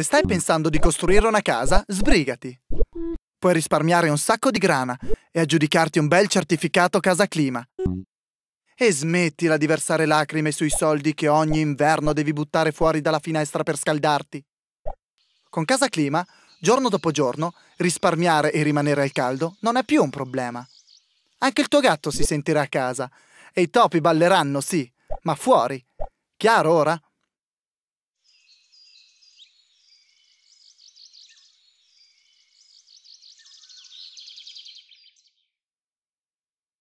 Se stai pensando di costruire una casa, sbrigati. Puoi risparmiare un sacco di grana e aggiudicarti un bel certificato casa clima. E smettila di versare lacrime sui soldi che ogni inverno devi buttare fuori dalla finestra per scaldarti. Con Casa Clima, giorno dopo giorno, risparmiare e rimanere al caldo non è più un problema. Anche il tuo gatto si sentirà a casa e i topi balleranno, sì, ma fuori. Chiaro ora?